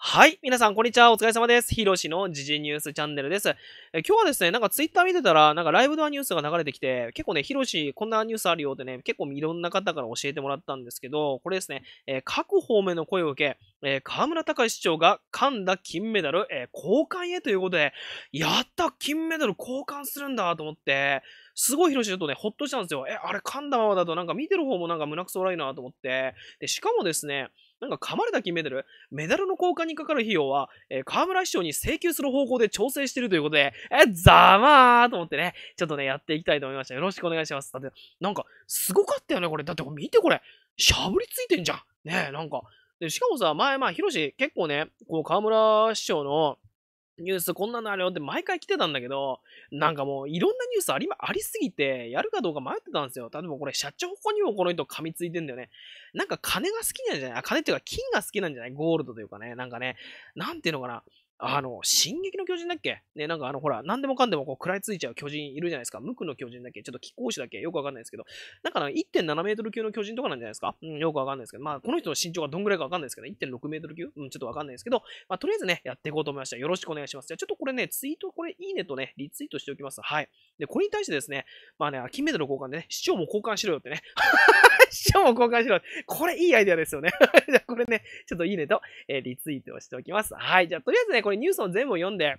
はい。皆さん、こんにちは。お疲れ様です。ヒロシの時事ニュースチャンネルです。え今日はですね、なんかツイッター見てたら、なんかライブドアニュースが流れてきて、結構ね、ヒロシ、こんなニュースあるよってね、結構いろんな方から教えてもらったんですけど、これですね、えー、各方面の声を受け、えー、河村隆市長が噛んだ金メダル、えー、交換へということで、やった金メダル交換するんだと思って、すごいヒロシちょっとね、ほっとしたんですよ。え、あれ噛んだままだとなんか見てる方もなんか胸くそ悪いなと思って、で、しかもですね、なんか噛まれた金メダル、メダルの交換にかかる費用は、えー、河村市長に請求する方向で調整してるということで、え、ざまーと思ってね、ちょっとね、やっていきたいと思いました。よろしくお願いします。だって、なんか、すごかったよね、これ。だって見てこれ、しゃぶりついてんじゃん。ねえ、なんか。で、しかもさ、前、まあ、ヒロシ、結構ね、こう、河村市長の、ニュースこんなのあるよって毎回来てたんだけど、なんかもういろんなニュースありありすぎて、やるかどうか迷ってたんですよ。例えばこれ、社長ここにもこの人噛みついてんだよね。なんか金が好きなんじゃないあ、金っていうか金が好きなんじゃないゴールドというかね。なんかね、なんていうのかな。あの、進撃の巨人だっけね、なんかあの、ほら、何でもかんでもこう食らいついちゃう巨人いるじゃないですか。無垢の巨人だっけちょっと気候子だっけよくわかんないですけど、なんか1.7メートル級の巨人とかなんじゃないですかうん、よくわかんないですけど、まあ、この人の身長がどんぐらいかわかんないですけど、ね、1.6メートル級うん、ちょっとわかんないですけど、まあ、とりあえずね、やっていこうと思いました。よろしくお願いします。じゃあ、ちょっとこれね、ツイート、これ、いいねとね、リツイートしておきます。はい。で、これに対してですね、まあね、金メダル交換でね、市長も交換しろよってね。書も交換しろ。これいいアイデアですよね。じゃあこれね、ちょっといいねと、えー、リツイートをしておきます。はい。じゃあ、とりあえずね、これニュースを全部読んで、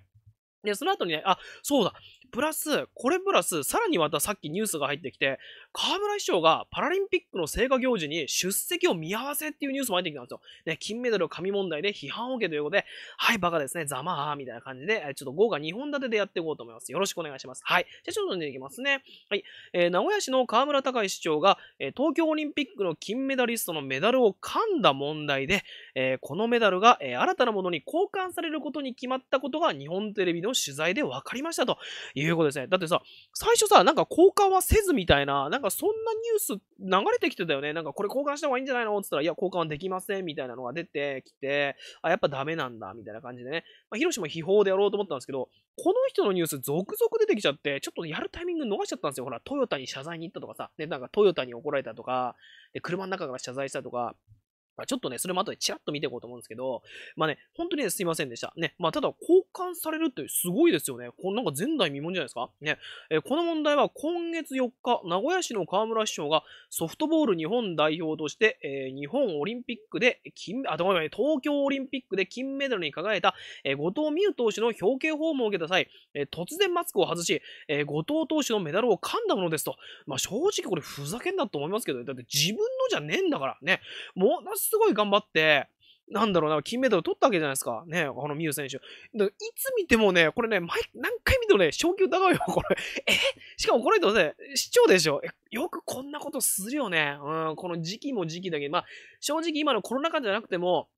で、その後にね、あ、そうだ。プラス、これプラス、さらにまたさっきニュースが入ってきて、河村市長がパラリンピックの聖火行事に出席を見合わせっていうニュースも入ってきたんですよ。ね、金メダル紙問題で批判を受けということで、はい、バカですね、ざまあみたいな感じで、ちょっと豪華2本立てでやっていこうと思います。よろしくお願いします。はい。じゃあちょっと出ていきますね。はい。えー、名古屋市の河村隆市長が、え東京オリンピックの金メダリストのメダルを噛んだ問題で、えー、このメダルが、え新たなものに交換されることに決まったことが日本テレビの取材で分かりましたということですね。だってさ、最初さ、なんか交換はせずみたいな、なんかそんなニュース流れてきてたよね。なんかこれ交換した方がいいんじゃないのって言ったら、いや、交換はできませんみたいなのが出てきて、あ、やっぱダメなんだみたいな感じでね。まあ、広島秘宝でやろうと思ったんですけど、この人のニュース続々出てきちゃって、ちょっとやるタイミング逃しちゃったんですよ。ほら、トヨタに謝罪に行ったとかさ、ね、なんかトヨタに怒られたとか、で車の中から謝罪したとか、ちょっとね、それも後でチラッと見ていこうと思うんですけど、まあね、本当に、すいませんでした。ね、まあただ、交還されるってすごいですよね。こなんか前代未聞じゃないですかね、えー、この問題は今月4日、名古屋市の河村市長がソフトボール日本代表として、えー、日本オリンピックで金、あ、ごめん東京オリンピックで金メダルに輝いた、えー、後藤美宇投手の表敬訪問を受けた際、え突然マスクを外し、え後藤投手のメダルを噛んだものですと。まあ、正直これふざけんなと思いますけど、ね、だって自分のじゃねえんだからね、ものすごい頑張って、なんだろうな、金メダル取ったわけじゃないですか。ね、このミュウ選手。いつ見てもね、これね、毎何回見てもね、昇級高いよ、これ。えしかもこの人ね、市長でしょ。よくこんなことするよね。うん、この時期も時期だけど、まあ、正直今のコロナ禍じゃなくても、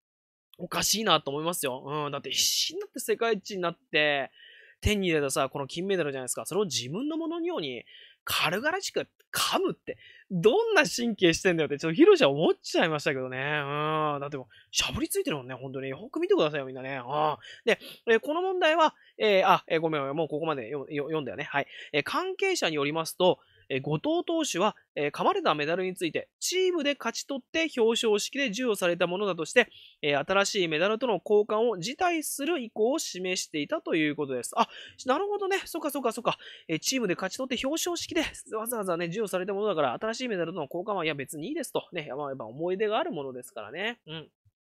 おかしいなと思いますよ。うん、だって必死になって世界一になって、手に入れたさ、この金メダルじゃないですか。それを自分のもののように、軽々しく噛むって、どんな神経してんだよって、ちょっとヒロシは思っちゃいましたけどね。うん。だってもう、しゃぶりついてるもんね、本当に。よく見てくださいよ、みんなね。うん。で、えこの問題は、えー、あ、えー、ごめん、もうここまで読んだよね。はい。えー、関係者によりますと、え後藤投手は、えー、噛まれたメダルについて、チームで勝ち取って表彰式で授与されたものだとして、えー、新しいメダルとの交換を辞退する意向を示していたということです。あ、なるほどね。そっかそっかそっか。えー、チームで勝ち取って表彰式でわざわざね、授与されたものだから、新しいメダルとの交換は、いや別にいいですと。ね、やっぱ思い出があるものですからね。うん。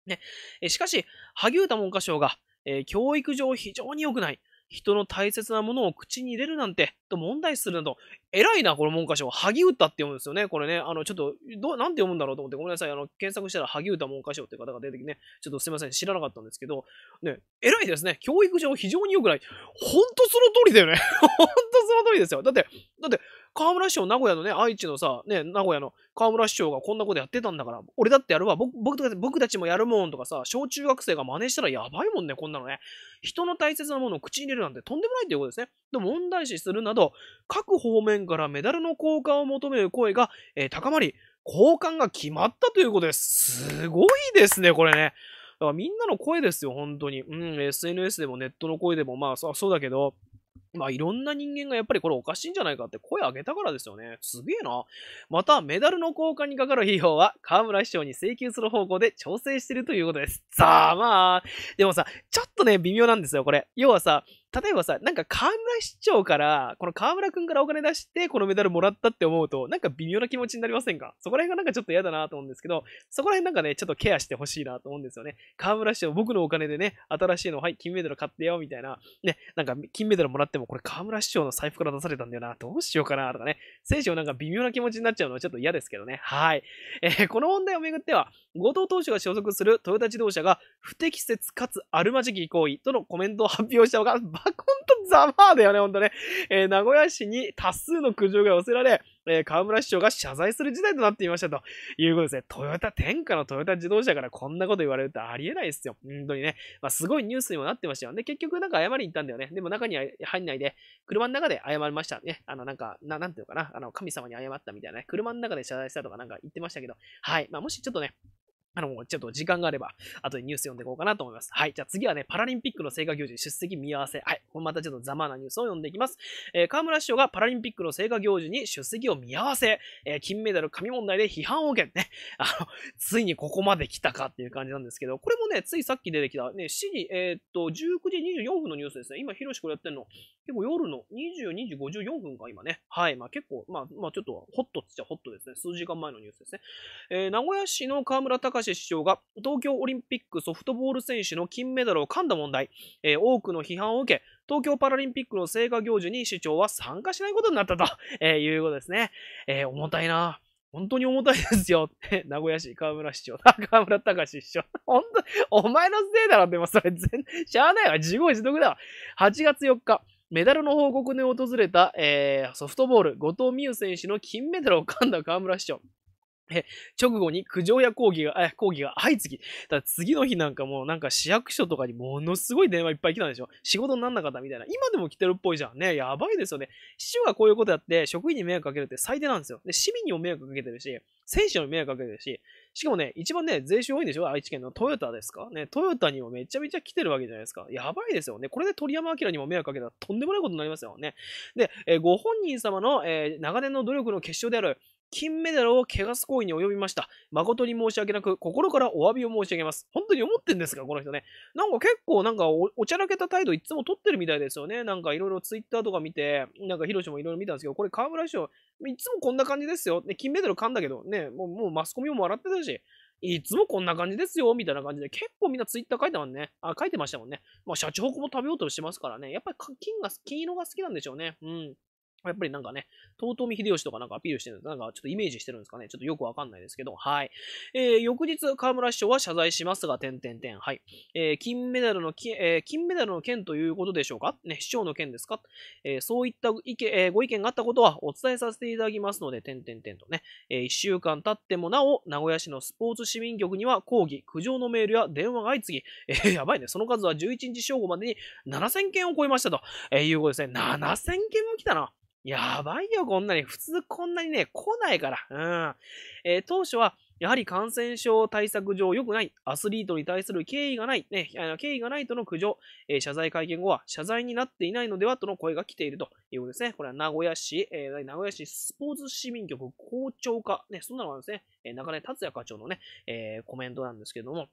ね。しかし、萩生田文科省が、え教育上非常に良くない。人の大切なものを口に入れるなんて、と問題視するなど、偉いな、この文科省。萩歌って読むんですよね。これね、あの、ちょっと、ど、なんて読むんだろうと思って、ごめんなさい。あの、検索したら萩歌文科省って方が出てきてね、ちょっとすいません、知らなかったんですけど、ね、偉いですね。教育上非常に良くない。ほんとその通りだよね。ほんとその通りですよ。だって、だって、河村市長、名古屋のね、愛知のさ、ね、名古屋の河村市長がこんなことやってたんだから、俺だってやるわ、僕僕たち僕たちもやるもんとかさ、小中学生が真似したらやばいもんね、こんなのね。人の大切なものを口に入れるなんてとんでもないっていうことですね。でも問題視するなど、各方面からメダルの交換を求める声が、えー、高まり、交換が決まったということです。すごいですね、これね。だからみんなの声ですよ、本当に。うん、SNS でもネットの声でも、まあそうだけど、まあいろんな人間がやっぱりこれおかしいんじゃないかって声上げたからですよね。すげえな。またメダルの交換にかかる費用は河村市長に請求する方向で調整してるということです。さあまあ。でもさ、ちょっとね、微妙なんですよ、これ。要はさ、例えばさ、なんか河村市長から、この河村くんからお金出して、このメダルもらったって思うと、なんか微妙な気持ちになりませんかそこら辺がなんかちょっと嫌だなと思うんですけど、そこら辺なんかね、ちょっとケアしてほしいなと思うんですよね。河村市長、僕のお金でね、新しいの、はい、金メダル買ってよ、みたいな。ね、なんか金メダルもらってももこれ河村市長の財布から出されたんだよな。どうしようかなとかね。選手をなんか微妙な気持ちになっちゃうのはちょっと嫌ですけどね。はい。えー、この問題をめぐっては、後藤投手が所属するトヨタ自動車が不適切かつあるまじき行為とのコメントを発表したほが、バコンとざまーだよね、ほんとね。えー、名古屋市に多数の苦情が寄せられ、えー、河村市長が謝罪する事態となっていましたということですね。トヨタ、天下のトヨタ自動車からこんなこと言われるってありえないですよ。本当にね。まあ、すごいニュースにもなってましたよ。ね。結局なんか謝りに行ったんだよね。でも中に入んないで、車の中で謝りました。ね。あの、なんか、ななんていうのかな。あの、神様に謝ったみたいなね。車の中で謝罪したとかなんか言ってましたけど。はい。まあ、もしちょっとね、あの、ちょっと時間があれば、後でニュース読んでいこうかなと思います。はい。じゃあ次はね、パラリンピックの成果行事出席見合わせ。はい。これまたちょっとざまなニュースを読んでいきます。えー、河村市長がパラリンピックの成果行事に出席を見合わせ、えー、金メダル紙問題で批判を受け、ね。あの、ついにここまで来たかっていう感じなんですけど、これもね、ついさっき出てきた、ね、市時、えー、っと、19時24分のニュースですね。今、広志、しこれやってんの。結構夜の22時54分か、今ね。はい。まあ結構、まあ、まあちょっと、ホットっちゃホットですね。数時間前のニュースですね。えー、名古屋市の河村隆橋首相が東京オリンピックソフトボール選手の金メダルを噛んだ問題、えー、多くの批判を受け、東京パラリンピックの聖火行事に市長は参加しないことになったと、えー、いうことですね。えー、重たいな。本当に重たいですよ。名古屋市河村市長。河 村隆市長。本当お前のせいだろ。でもそれ全、しゃあないわ。自業自得だ8月4日。メダルの報告で訪れた、えー、ソフトボール、後藤美優選手の金メダルを噛んだ河村市長。え、直後に苦情や抗議が、え、抗議が相次ぎ、だ次の日なんかもうなんか市役所とかにものすごい電話いっぱい来たんでしょ仕事になんなかったみたいな。今でも来てるっぽいじゃんね。やばいですよね。市長がこういうことやって職員に迷惑かけるって最低なんですよ。で、市民にも迷惑かけてるし、選手にも迷惑かけてるし、しかもね、一番ね、税収多いんでしょ愛知県のトヨタですかね、トヨタにもめちゃめちゃ来てるわけじゃないですか。やばいですよね。これで鳥山明にも迷惑かけたらとんでもないことになりますよね。で、えご本人様の、え長年の努力の結晶である、金メダルを汚す行為に及びました。誠に申し訳なく、心からお詫びを申し上げます。本当に思ってんですか、この人ね。なんか結構、なんかお、おちゃらけた態度いつも取ってるみたいですよね。なんかいろいろツイッターとか見て、なんかヒロシもいろいろ見たんですけど、これ河村師匠、いつもこんな感じですよ。ね、金メダル噛んだけど、ね、もう、もうマスコミも笑ってたし、いつもこんな感じですよ、みたいな感じで、結構みんなツイッター書いてますね。あ、書いてましたもんね。まあ、シャチホコも食べようとしてますからね。やっぱり金が、金色が好きなんでしょうね。うん。やっぱりなんかね、遠臣秀吉とかなんかアピールしてるんですなんかちょっとイメージしてるんですかねちょっとよくわかんないですけど、はい。えー、翌日、河村市長は謝罪しますが、点点点、はい。えー、金メダルのえー、金メダルの件ということでしょうかね、市長の件ですかえー、そういった意見、えー、ご意見があったことはお伝えさせていただきますので、点点点とね、えー、1週間経ってもなお、名古屋市のスポーツ市民局には抗議、苦情のメールや電話が相次ぎ、えー、やばいね、その数は11日正午までに7000件を超えましたと、えー、いうことですね。7000件も来たな。やばいよ、こんなに。普通こんなにね、来ないから。うん。えー、当初は、やはり感染症対策上良くない、アスリートに対する敬意がない、ね、敬意がないとの苦情、えー、謝罪会見後は謝罪になっていないのではとの声が来ているということですね。これは名古屋市、えー、名古屋市スポーツ市民局校長課、ね、そんなのがですね、えー、中根達也課長のね、えー、コメントなんですけども、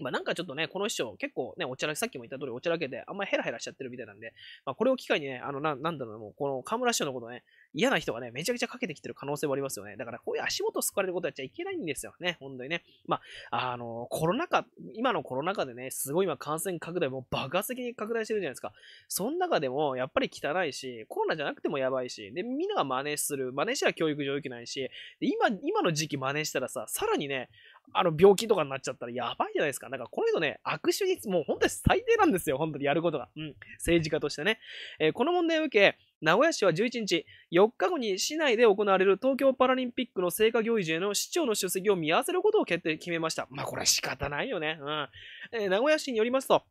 まあなんかちょっとね、この師匠、結構ね、おちゃらけ、さっきも言った通りおちゃらけで、あんまりヘラヘラしちゃってるみたいなんで、まあこれを機会にね、あの、ななんだろう、もうこの河村師匠のことね、嫌な人がね、めちゃくちゃかけてきてる可能性もありますよね。だからこういう足元すくわれることやっちゃいけないんですよね、本当にね。まあ、あの、コロナ禍、今のコロナ禍でね、すごい今感染拡大、もう爆発的に拡大してるじゃないですか。その中でも、やっぱり汚いし、コロナじゃなくてもやばいし、で、みんなが真似する、真似したら教育上良くないし、で今、今の時期真似したらさ、さらにね、あの、病気とかになっちゃったらやばいじゃないですか。なんか、この人ね、悪手に、もう本当に最低なんですよ。本当にやることが。うん。政治家としてね。えー、この問題を受け、名古屋市は11日、4日後に市内で行われる東京パラリンピックの聖火行事への市長の出席を見合わせることを決定、決めました。まあ、これは仕方ないよね。うん。えー、名古屋市によりますと、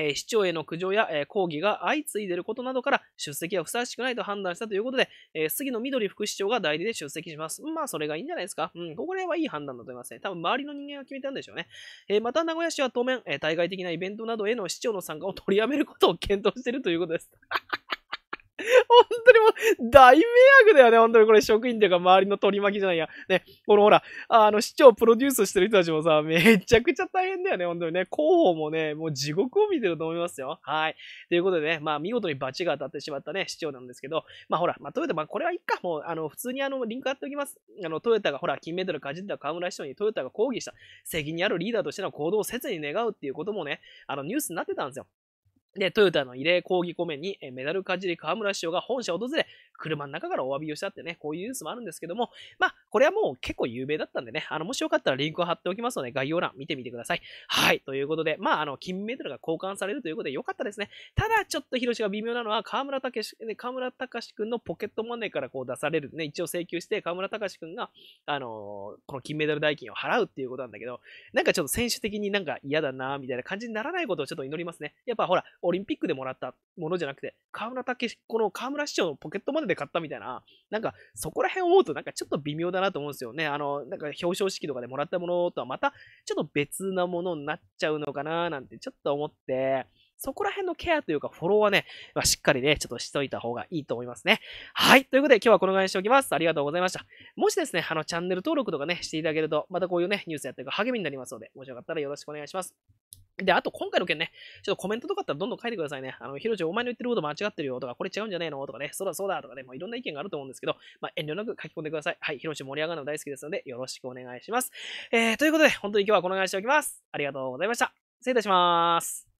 え市長への苦情や、え抗議が相次いでいることなどから出席はふさわしくないと判断したということで、え杉野緑副市長が代理で出席します。まあ、それがいいんじゃないですか。うん、ここら辺はいい判断だと思いますね。多分、周りの人間が決めたんでしょうね。えまた、名古屋市は当面、え対外的なイベントなどへの市長の参加を取りやめることを検討しているということです。本当にもう、大迷惑だよね、本当にこれ職員というか周りの取り巻きじゃないや。ね、このほら、あの、市長プロデュースしてる人たちもさ、めちゃくちゃ大変だよね、本当にね。広報もね、もう地獄を見てると思いますよ。はい。ということでね、まあ見事に罰が当たってしまったね、市長なんですけど、まあほら、まあトヨタ、まあこれはいいか、もう、あの、普通にあの、リンク貼っておきます。あの、トヨタがほら、金メダルかじった河村市長にトヨタが抗議した、責任あるリーダーとしての行動を切に願うっていうこともね、あの、ニュースになってたんですよ。で、トヨタの異例抗議コメに、メダルかじり河村市長が本社を訪れ、車の中からお詫びをしたってね、こういうニュースもあるんですけども、まあ、これはもう結構有名だったんでね、あの、もしよかったらリンクを貼っておきますので、概要欄見てみてください。はい。ということで、まあ、あの、金メダルが交換されるということでよかったですね。ただ、ちょっとヒロシが微妙なのは、河村たけね、河村かしくんのポケットマネーからこう出されるね、一応請求して、河村かしくんが、あのー、この金メダル代金を払うっていうことなんだけど、なんかちょっと選手的になんか嫌だな、みたいな感じにならないことをちょっと祈りますね。やっぱほら、オリンピックでもらったものじゃなくて、河村たけし、この河村市長のポケットマネーで買ったみたいな、なんかそこら辺思うとなんかちょっと微妙だなと思うんですよね。あの、なんか表彰式とかでもらったものとはまたちょっと別なものになっちゃうのかななんてちょっと思って、そこら辺のケアというかフォローはね、まあ、しっかりね、ちょっとしといた方がいいと思いますね。はい。ということで今日はこのぐらいにしておきます。ありがとうございました。もしですね、あのチャンネル登録とかね、していただけると、またこういうね、ニュースやっていく励みになりますので、もしよかったらよろしくお願いします。で、あと今回の件ね、ちょっとコメントとかあったらどんどん書いてくださいね。あの、ひろちお前の言ってること間違ってるよとか、これ違うんじゃねえのとかね、そうだそうだとかね、もういろんな意見があると思うんですけど、まあ、遠慮なく書き込んでください。はい、ひろち盛り上がるの大好きですので、よろしくお願いします。えー、ということで、本当に今日はこのぐらいにしておきます。ありがとうございました。失礼いたします。